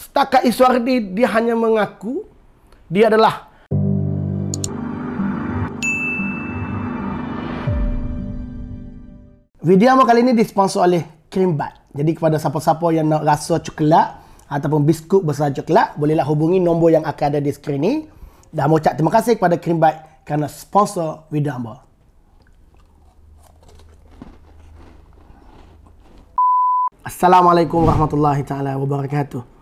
Setakat Iswardi dia hanya mengaku dia adalah Video amal kali ini disponsor oleh Krimbat. Jadi kepada siapa-siapa yang nak rasa coklat ataupun biskut bersama coklat, bolehlah hubungi nombor yang akan ada di skrin ni. Dah mau cak. terima kasih kepada Krimbat kerana sponsor video amal. Assalamualaikum warahmatullahi taala wabarakatuh.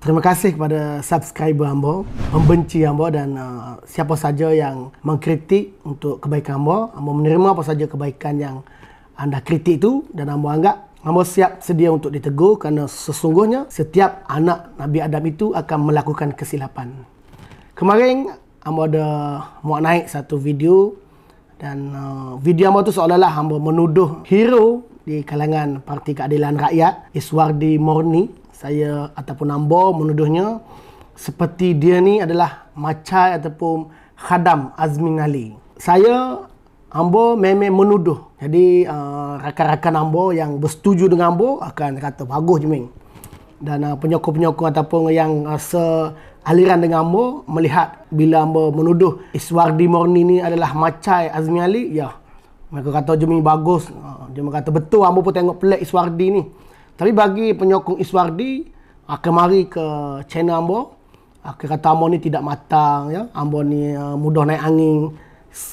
Terima kasih kepada subscriber Ambo, membenci Ambo dan uh, siapa saja yang mengkritik untuk kebaikan Ambo, Ambo menerima apa saja kebaikan yang anda kritik itu dan Ambo anggap Ambo siap sedia untuk ditegur kerana sesungguhnya setiap anak Nabi Adam itu akan melakukan kesilapan. Kemarin Ambo ada muat naik satu video dan uh, video Ambo itu seolah-olah Ambo menuduh hero di kalangan Parti Keadilan Rakyat Iswardi Morni saya ataupun Nambo menuduhnya seperti dia ni adalah macai ataupun khadam Azmin Ali. Saya Ambo memang menuduh. Jadi uh, rakan-rakan Ambo yang bersetuju dengan Ambo akan kata bagus je Ming. Dan uh, penyokong-penyokong ataupun yang rasa uh, aliran dengan Ambo melihat bila Ambo menuduh Iswardi Morni ni adalah macai Azmi Ali, ya. Mereka kata je Ming bagus. Uh, dia kata betul Ambo pun tengok pelik Iswardi ni. Tapi bagi penyokong Iswardi akan ah, mari ke channel Ambo. Akan ah, kata Ambo ni tidak matang ya. Ambo ni uh, mudah naik angin.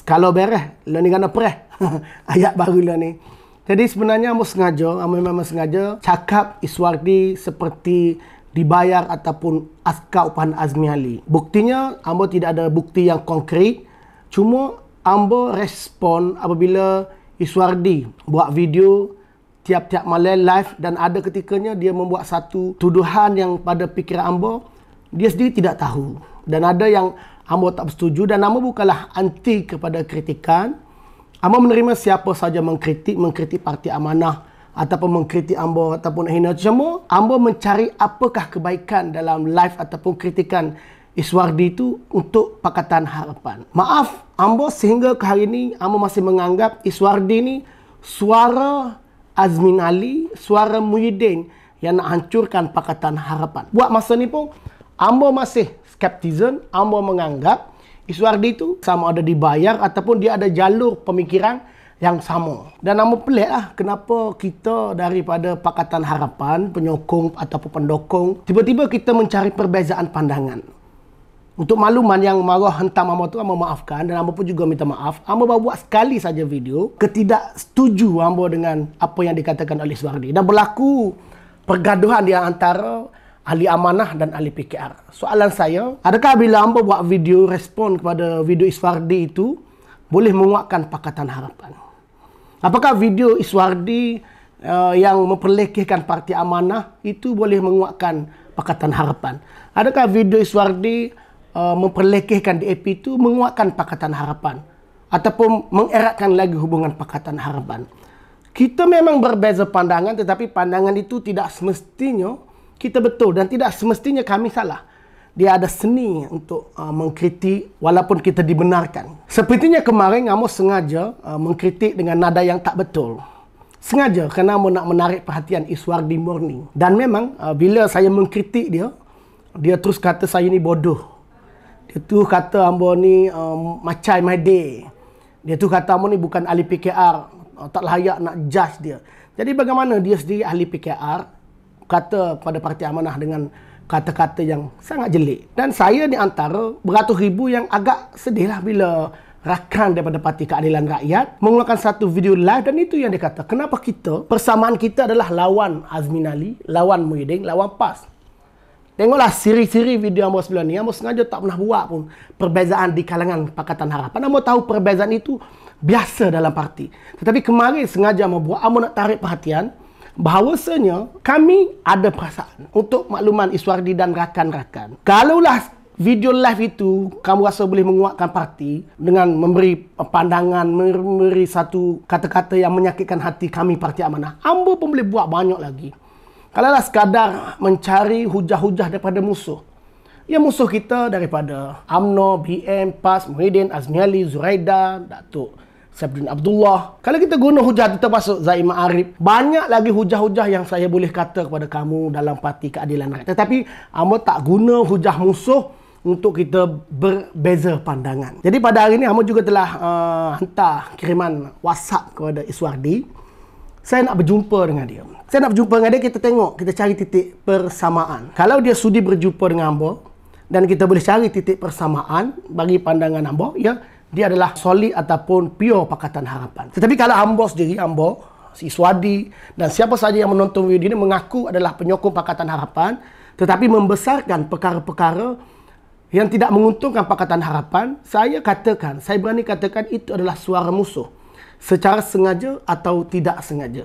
Kalau bereh, lo lah ni kena pereh. Ayat baru lo lah ni. Jadi sebenarnya Ambo sengaja, Ambo memang sengaja cakap Iswardi seperti dibayar ataupun askar upahan Azmi Ali. Buktinya Ambo tidak ada bukti yang konkret. Cuma Ambo respon apabila Iswardi buat video tiap-tiap malam live dan ada ketikanya dia membuat satu tuduhan yang pada pikiran Ambo dia sendiri tidak tahu dan ada yang Ambo tak bersetuju dan Ambo bukanlah anti kepada kritikan Ambo menerima siapa saja mengkritik mengkritik parti amanah ataupun mengkritik Ambo ataupun hina semua Ambo mencari apakah kebaikan dalam live ataupun kritikan Iswardi itu untuk Pakatan Harapan. Maaf, Ambo sehingga ke hari ini Ambo masih menganggap Iswardi ini suara Azmin Ali, suara Muhyiddin yang nak hancurkan Pakatan Harapan. Buat masa ni pun, Ambo masih skeptizen, Ambo menganggap Isu Ardi itu sama ada dibayar ataupun dia ada jalur pemikiran yang sama. Dan nama pelik lah kenapa kita daripada Pakatan Harapan, penyokong ataupun pendukung, tiba-tiba kita mencari perbezaan pandangan. Untuk makluman yang marah hentam Amba tu, Amba maafkan dan Amba pun juga minta maaf. Amba baru buat sekali saja video ketidak setuju Amba dengan apa yang dikatakan oleh Suhardi. Dan berlaku pergaduhan di antara ahli amanah dan ahli PKR. Soalan saya, adakah bila hamba buat video respon kepada video Iswardi itu boleh menguatkan Pakatan Harapan? Apakah video Iswardi uh, eh, yang memperlekehkan Parti Amanah itu boleh menguatkan Pakatan Harapan? Adakah video Iswardi uh, memperlekehkan DAP itu menguatkan Pakatan Harapan ataupun mengeratkan lagi hubungan Pakatan Harapan. Kita memang berbeza pandangan tetapi pandangan itu tidak semestinya kita betul dan tidak semestinya kami salah. Dia ada seni untuk uh, mengkritik walaupun kita dibenarkan. Sepertinya kemarin kamu sengaja uh, mengkritik dengan nada yang tak betul. Sengaja kerana kamu nak menarik perhatian Iswar di morning. Dan memang uh, bila saya mengkritik dia, dia terus kata saya ni bodoh. Dia tu kata hamba ni um, macam day. Dia tu kata hamba ni bukan ahli PKR. Uh, oh, tak layak nak judge dia. Jadi bagaimana dia sendiri ahli PKR kata kepada Parti Amanah dengan kata-kata yang sangat jelek. Dan saya di antara beratus ribu yang agak sedih lah bila rakan daripada Parti Keadilan Rakyat mengeluarkan satu video live dan itu yang dia kata. Kenapa kita, persamaan kita adalah lawan Azmin Ali, lawan Muhyiddin, lawan PAS. Tengoklah siri-siri video nombor 9 ni. Nombor sengaja tak pernah buat pun perbezaan di kalangan Pakatan Harapan. Nombor tahu perbezaan itu biasa dalam parti. Tetapi kemarin sengaja nombor buat, ambo nak tarik perhatian bahawasanya kami ada perasaan untuk makluman Iswardi dan rakan-rakan. Kalaulah video live itu kamu rasa boleh menguatkan parti dengan memberi pandangan, memberi satu kata-kata yang menyakitkan hati kami parti amanah, ambo pun boleh buat banyak lagi. Kalaulah sekadar mencari hujah-hujah daripada musuh. Ya musuh kita daripada AMNO, BM, PAS, Muhyiddin, Azmi Ali, Zuraida, Datuk Sabdin Abdullah. Kalau kita guna hujah kita masuk Zaid Ma'arif. Banyak lagi hujah-hujah yang saya boleh kata kepada kamu dalam parti keadilan rakyat. Tetapi UMNO tak guna hujah musuh untuk kita berbeza pandangan. Jadi pada hari ini, Amo juga telah uh, hantar kiriman WhatsApp kepada Iswardi saya nak berjumpa dengan dia. Saya nak berjumpa dengan dia, kita tengok, kita cari titik persamaan. Kalau dia sudi berjumpa dengan hamba dan kita boleh cari titik persamaan bagi pandangan hamba, ya, dia adalah solid ataupun pure pakatan harapan. Tetapi kalau hamba sendiri, hamba, si Swadi dan siapa saja yang menonton video ini mengaku adalah penyokong pakatan harapan tetapi membesarkan perkara-perkara yang tidak menguntungkan pakatan harapan, saya katakan, saya berani katakan itu adalah suara musuh secara sengaja atau tidak sengaja.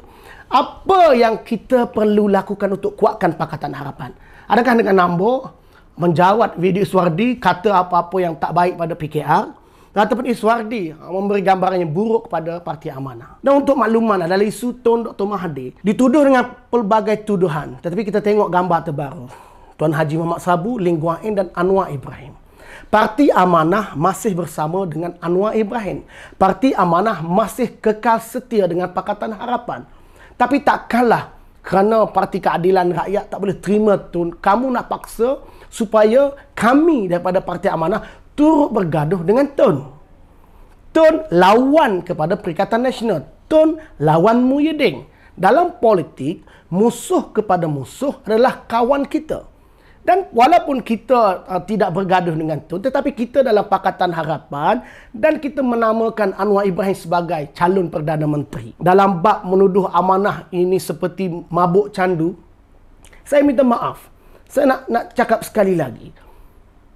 Apa yang kita perlu lakukan untuk kuatkan Pakatan Harapan? Adakah dengan nombor menjawat video Iswardi kata apa-apa yang tak baik pada PKR pun Iswardi memberi gambaran yang buruk kepada Parti Amanah. Dan untuk makluman adalah lah, isu Tuan Dr. Mahathir dituduh dengan pelbagai tuduhan. Tetapi kita tengok gambar terbaru. Tuan Haji Muhammad Sabu, Lingguain dan Anwar Ibrahim. Parti Amanah masih bersama dengan Anwar Ibrahim. Parti Amanah masih kekal setia dengan Pakatan Harapan. Tapi tak kalah kerana Parti Keadilan Rakyat tak boleh terima tu. Kamu nak paksa supaya kami daripada Parti Amanah turut bergaduh dengan Tun. Tun lawan kepada Perikatan Nasional. Tun lawan Muhyiddin. Dalam politik, musuh kepada musuh adalah kawan kita. Dan walaupun kita uh, tidak bergaduh dengan tu, tetapi kita dalam Pakatan Harapan dan kita menamakan Anwar Ibrahim sebagai calon Perdana Menteri. Dalam bab menuduh amanah ini seperti mabuk candu, saya minta maaf. Saya nak, nak cakap sekali lagi.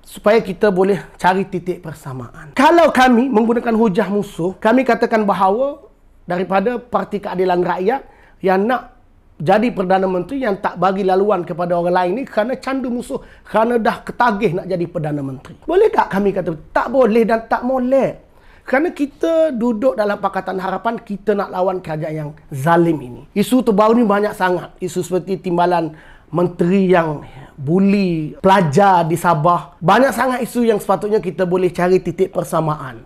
Supaya kita boleh cari titik persamaan. Kalau kami menggunakan hujah musuh, kami katakan bahawa daripada Parti Keadilan Rakyat yang nak jadi Perdana Menteri yang tak bagi laluan kepada orang lain ni kerana candu musuh, kerana dah ketagih nak jadi Perdana Menteri. Boleh tak kami kata? Tak boleh dan tak boleh. Kerana kita duduk dalam Pakatan Harapan, kita nak lawan kerajaan yang zalim ini. Isu terbaru ni banyak sangat. Isu seperti timbalan menteri yang buli pelajar di Sabah. Banyak sangat isu yang sepatutnya kita boleh cari titik persamaan.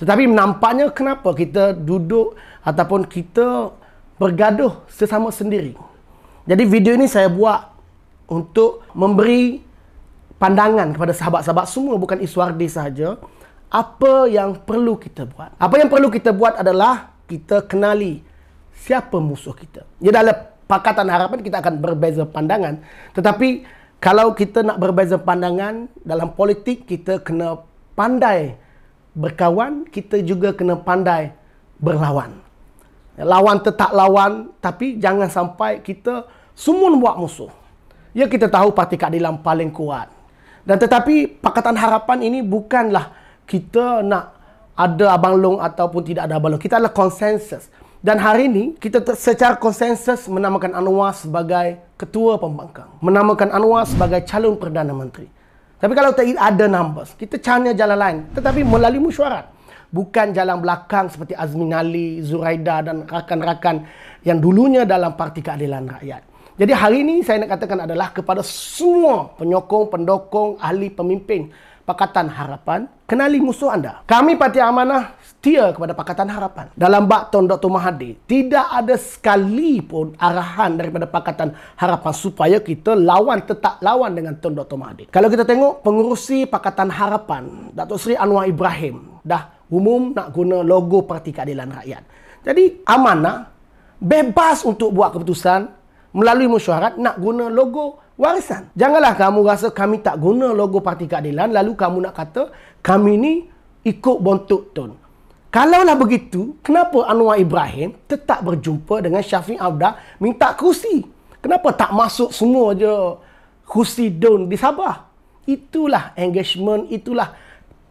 Tetapi nampaknya kenapa kita duduk ataupun kita bergaduh sesama sendiri. Jadi video ini saya buat untuk memberi pandangan kepada sahabat-sahabat semua bukan Iswardi saja. Apa yang perlu kita buat? Apa yang perlu kita buat adalah kita kenali siapa musuh kita. Ya dalam pakatan harapan kita akan berbeza pandangan. Tetapi kalau kita nak berbeza pandangan dalam politik kita kena pandai berkawan, kita juga kena pandai berlawan. Lawan tetap lawan tapi jangan sampai kita sumun buat musuh. Ya kita tahu parti keadilan paling kuat. Dan tetapi Pakatan Harapan ini bukanlah kita nak ada Abang Long ataupun tidak ada Abang Long. Kita adalah konsensus. Dan hari ini kita secara konsensus menamakan Anwar sebagai ketua pembangkang. Menamakan Anwar sebagai calon Perdana Menteri. Tapi kalau tak ada numbers, kita cari jalan lain. Tetapi melalui mesyuarat bukan jalan belakang seperti Azmin Ali, Zuraida dan rakan-rakan yang dulunya dalam Parti Keadilan Rakyat. Jadi hari ini saya nak katakan adalah kepada semua penyokong, pendokong, ahli pemimpin Pakatan Harapan, kenali musuh anda. Kami Parti Amanah setia kepada Pakatan Harapan. Dalam bakton Dr. Mahathir, tidak ada sekalipun arahan daripada Pakatan Harapan supaya kita lawan tetap lawan dengan Tun Dr. Mahathir. Kalau kita tengok pengurusi Pakatan Harapan, Datuk Sri Anwar Ibrahim dah umum nak guna logo Parti Keadilan Rakyat. Jadi amanah bebas untuk buat keputusan melalui mesyuarat nak guna logo warisan. Janganlah kamu rasa kami tak guna logo Parti Keadilan lalu kamu nak kata kami ni ikut bontot tun. Kalaulah begitu, kenapa Anwar Ibrahim tetap berjumpa dengan Syafiq Abdah minta kursi? Kenapa tak masuk semua je kursi don di Sabah? Itulah engagement, itulah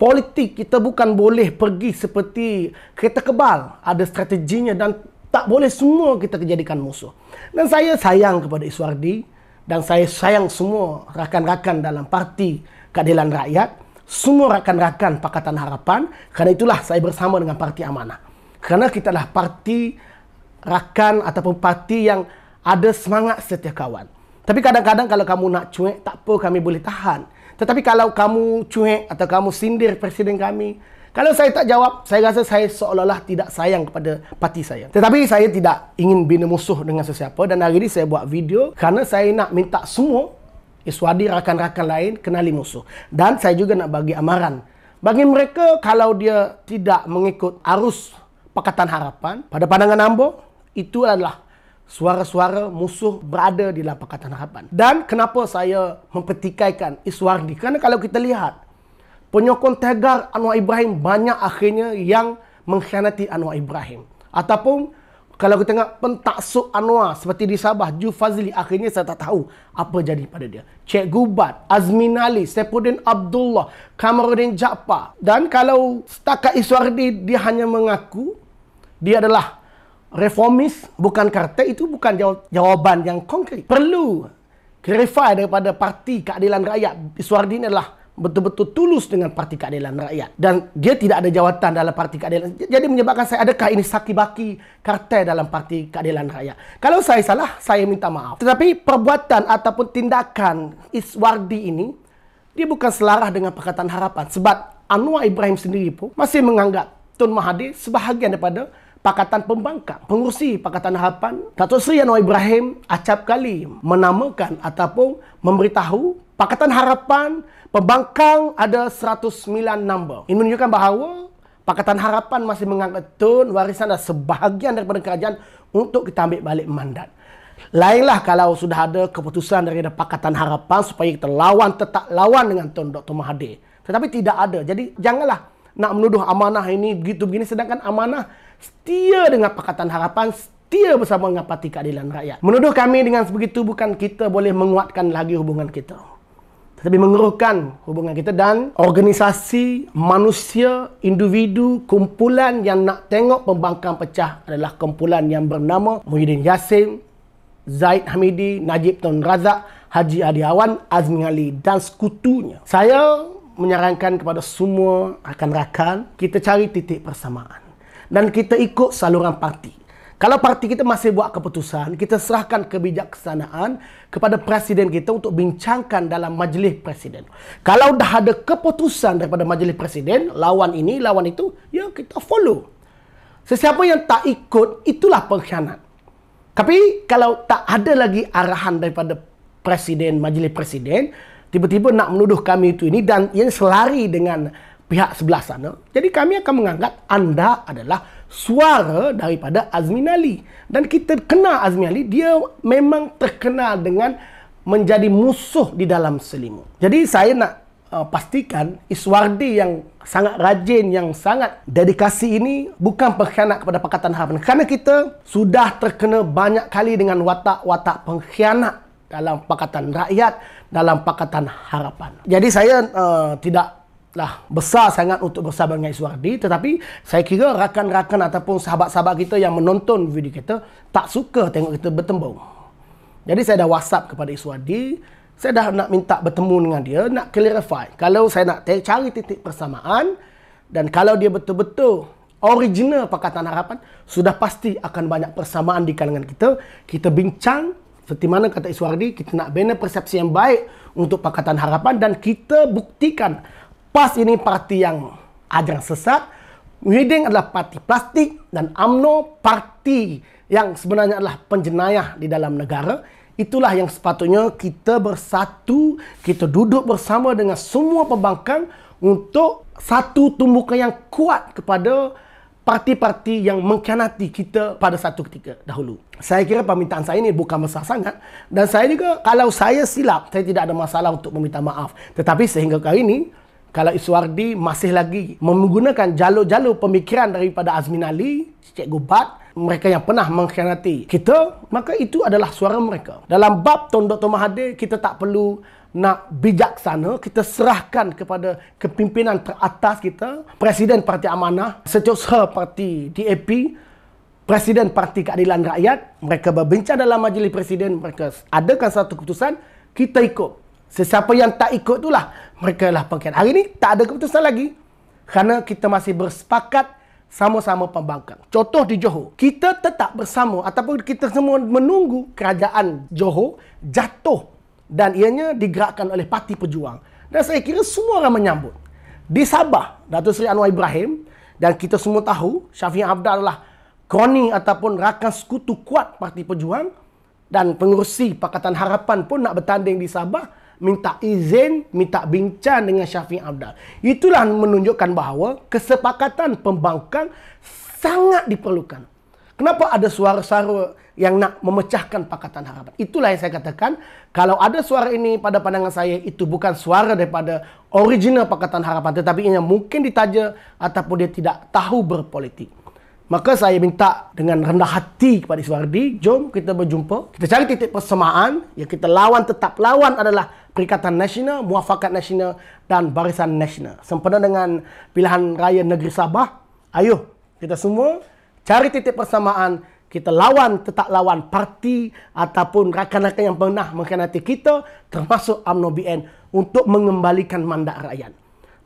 politik. Kita bukan boleh pergi seperti kereta kebal. Ada strateginya dan tak boleh semua kita jadikan musuh. Dan saya sayang kepada Iswardi dan saya sayang semua rakan-rakan dalam Parti Keadilan Rakyat, semua rakan-rakan Pakatan Harapan, kerana itulah saya bersama dengan Parti Amanah. Kerana kita adalah parti rakan ataupun parti yang ada semangat setia kawan. Tapi kadang-kadang kalau kamu nak cuek, tak apa kami boleh tahan. Tetapi kalau kamu cuek atau kamu sindir presiden kami, kalau saya tak jawab, saya rasa saya seolah-olah tidak sayang kepada parti saya. Tetapi saya tidak ingin bina musuh dengan sesiapa dan hari ini saya buat video kerana saya nak minta semua Iswadi eh, rakan-rakan lain kenali musuh. Dan saya juga nak bagi amaran. Bagi mereka kalau dia tidak mengikut arus Pakatan Harapan, pada pandangan Ambo, itu adalah suara-suara musuh berada di dalam Pakatan Harapan. Dan kenapa saya mempertikaikan Iswadi? Kerana kalau kita lihat, penyokong tegar Anwar Ibrahim banyak akhirnya yang mengkhianati Anwar Ibrahim. Ataupun kalau kita tengok pentaksuk Anwar seperti di Sabah, Ju Fazli akhirnya saya tak tahu apa jadi pada dia. Cik Gubat, Azmin Ali, Sepudin Abdullah, Kamarudin Jaafar. Dan kalau setakat Iswardi dia hanya mengaku dia adalah reformis bukan kartel itu bukan jawab jawaban yang konkret. Perlu clarify daripada Parti Keadilan Rakyat Iswardi ni adalah betul-betul tulus dengan parti keadilan rakyat dan dia tidak ada jawatan dalam parti keadilan jadi menyebabkan saya adakah ini saki baki kartel dalam parti keadilan rakyat kalau saya salah saya minta maaf tetapi perbuatan ataupun tindakan Iswardi ini dia bukan selarah dengan pakatan harapan sebab Anwar Ibrahim sendiri pun masih menganggap Tun Mahathir sebahagian daripada Pakatan Pembangkang. Pengurusi Pakatan Harapan, Dato' Sri Anwar Ibrahim acap kali menamakan ataupun memberitahu Pakatan Harapan pembangkang ada 109 nombor. Ini menunjukkan bahawa Pakatan Harapan masih menganggap tun warisan dan sebahagian daripada kerajaan untuk kita ambil balik mandat. Lainlah kalau sudah ada keputusan dari Pakatan Harapan supaya kita lawan tetap lawan dengan Tun Dr. Mahathir. Tetapi tidak ada. Jadi janganlah nak menuduh amanah ini begitu begini sedangkan amanah setia dengan Pakatan Harapan setia bersama dengan Parti Keadilan Rakyat. Menuduh kami dengan sebegitu bukan kita boleh menguatkan lagi hubungan kita tetapi mengeruhkan hubungan kita dan organisasi, manusia, individu, kumpulan yang nak tengok pembangkang pecah adalah kumpulan yang bernama Muhyiddin Yassin, Zaid Hamidi, Najib Tun Razak, Haji Adi Awan, Azmi Ali dan sekutunya. Saya menyarankan kepada semua rakan-rakan, kita cari titik persamaan dan kita ikut saluran parti. Kalau parti kita masih buat keputusan, kita serahkan kebijaksanaan kepada presiden kita untuk bincangkan dalam majlis presiden. Kalau dah ada keputusan daripada majlis presiden, lawan ini, lawan itu, ya kita follow. Sesiapa yang tak ikut, itulah pengkhianat. Tapi kalau tak ada lagi arahan daripada presiden, majlis presiden, tiba-tiba nak menuduh kami itu ini dan yang selari dengan pihak sebelah sana, jadi kami akan menganggap anda adalah suara daripada Azmin Ali. Dan kita kenal Azmin Ali, dia memang terkenal dengan menjadi musuh di dalam selimut. Jadi saya nak uh, pastikan Iswardi yang sangat rajin, yang sangat dedikasi ini bukan pengkhianat kepada Pakatan Harapan. Kerana kita sudah terkena banyak kali dengan watak-watak pengkhianat dalam Pakatan Rakyat, dalam Pakatan Harapan. Jadi saya uh, tidak lah besar sangat untuk bersabar dengan Iswardi tetapi saya kira rakan-rakan ataupun sahabat-sahabat kita yang menonton video kita tak suka tengok kita bertembung. Jadi saya dah WhatsApp kepada Iswardi, saya dah nak minta bertemu dengan dia, nak clarify. Kalau saya nak cari titik persamaan dan kalau dia betul-betul original Pakatan Harapan, sudah pasti akan banyak persamaan di kalangan kita. Kita bincang seperti mana kata Iswardi, kita nak bina persepsi yang baik untuk Pakatan Harapan dan kita buktikan PAS ini parti yang ajang sesat. Muhyiddin adalah parti plastik dan Amno parti yang sebenarnya adalah penjenayah di dalam negara. Itulah yang sepatutnya kita bersatu, kita duduk bersama dengan semua pembangkang untuk satu tumbukan yang kuat kepada parti-parti yang mengkhianati kita pada satu ketika dahulu. Saya kira permintaan saya ini bukan besar sangat dan saya juga kalau saya silap, saya tidak ada masalah untuk meminta maaf. Tetapi sehingga kali ini, kalau Iswardi masih lagi menggunakan jalur-jalur pemikiran daripada Azmin Ali, Cik Bat, mereka yang pernah mengkhianati kita, maka itu adalah suara mereka. Dalam bab Tun Dr. Mahathir, kita tak perlu nak bijaksana, kita serahkan kepada kepimpinan teratas kita, Presiden Parti Amanah, setiausaha Parti DAP, Presiden Parti Keadilan Rakyat, mereka berbincang dalam majlis presiden, mereka adakan satu keputusan, kita ikut. Sesiapa yang tak ikut itulah mereka lah pangkat. Hari ini tak ada keputusan lagi kerana kita masih bersepakat sama-sama pembangkang. Contoh di Johor, kita tetap bersama ataupun kita semua menunggu kerajaan Johor jatuh dan ianya digerakkan oleh parti pejuang. Dan saya kira semua orang menyambut. Di Sabah, Datuk Seri Anwar Ibrahim dan kita semua tahu Syafiq Abdal adalah kroni ataupun rakan sekutu kuat parti pejuang dan pengurusi Pakatan Harapan pun nak bertanding di Sabah minta izin, minta bincang dengan Syafiq Abdal. Itulah menunjukkan bahawa kesepakatan pembangkang sangat diperlukan. Kenapa ada suara-suara yang nak memecahkan Pakatan Harapan? Itulah yang saya katakan. Kalau ada suara ini pada pandangan saya, itu bukan suara daripada original Pakatan Harapan. Tetapi ia mungkin ditaja ataupun dia tidak tahu berpolitik. Maka saya minta dengan rendah hati kepada Iswardi, jom kita berjumpa. Kita cari titik persemaan yang kita lawan tetap lawan adalah Perikatan Nasional, Muafakat Nasional dan Barisan Nasional. Sempena dengan pilihan raya negeri Sabah, ayuh kita semua cari titik persamaan kita lawan tetap lawan parti ataupun rakan-rakan yang pernah mengkhianati kita termasuk UMNO BN untuk mengembalikan mandat rakyat.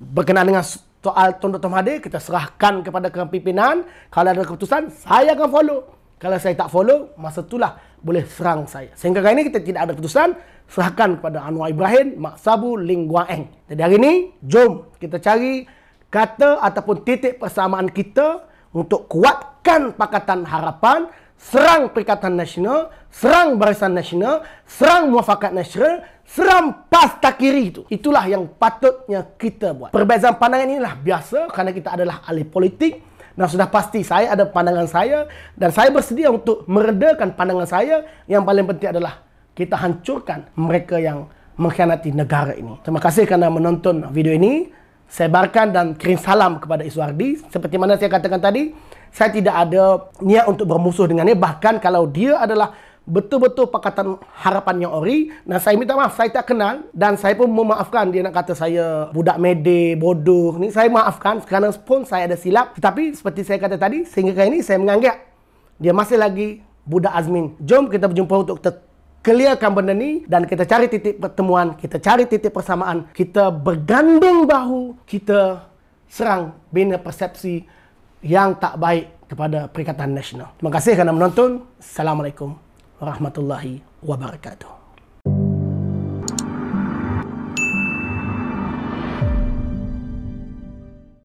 Berkenaan dengan soal Tuan Dr. Mahathir, kita serahkan kepada kepimpinan. Kalau ada keputusan, saya akan follow. Kalau saya tak follow, masa itulah boleh serang saya. Sehingga hari ini kita tidak ada keputusan. Serahkan kepada Anwar Ibrahim, Mak Sabu, Ling Guang Jadi hari ini, jom kita cari kata ataupun titik persamaan kita untuk kuatkan Pakatan Harapan, serang Perikatan Nasional, serang Barisan Nasional, serang Muafakat Nasional, serang PAS Takiri itu. Itulah yang patutnya kita buat. Perbezaan pandangan inilah biasa kerana kita adalah ahli politik. Dan sudah pasti saya ada pandangan saya dan saya bersedia untuk meredakan pandangan saya. Yang paling penting adalah kita hancurkan mereka yang mengkhianati negara ini. Terima kasih kerana menonton video ini. Sebarkan dan kirim salam kepada Iswardi. Seperti mana saya katakan tadi, saya tidak ada niat untuk bermusuh dengannya. Bahkan kalau dia adalah betul-betul Pakatan Harapannya Ori Nah saya minta maaf saya tak kenal dan saya pun memaafkan dia nak kata saya budak mede bodoh ni saya maafkan kerana pun saya ada silap tetapi seperti saya kata tadi sehingga kali ini saya menganggap dia masih lagi budak Azmin jom kita berjumpa untuk kita clearkan benda ni dan kita cari titik pertemuan kita cari titik persamaan kita bergandeng bahu kita serang bina persepsi yang tak baik kepada Perikatan Nasional. Terima kasih kerana menonton. Assalamualaikum warahmatullahi wabarakatuh.